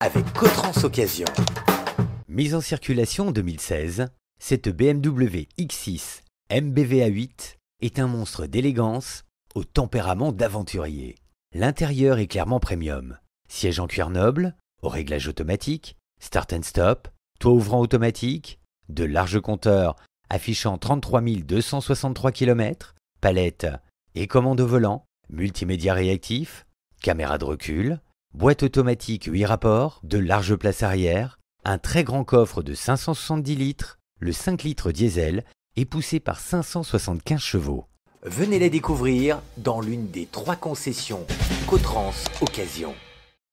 avec Cotrans Occasion. Mise en circulation en 2016, cette BMW X6 MBVA8 est un monstre d'élégance au tempérament d'aventurier. L'intérieur est clairement premium. Siège en cuir noble, au réglage automatique, start and stop, toit ouvrant automatique, de larges compteurs affichant 33 263 km, palette et commande au volant, multimédia réactif, caméra de recul, boîte automatique 8 rapports, de larges places arrière, un très grand coffre de 570 litres, le 5 litres diesel est poussé par 575 chevaux. Venez la découvrir dans l'une des trois concessions Cotrans Occasion.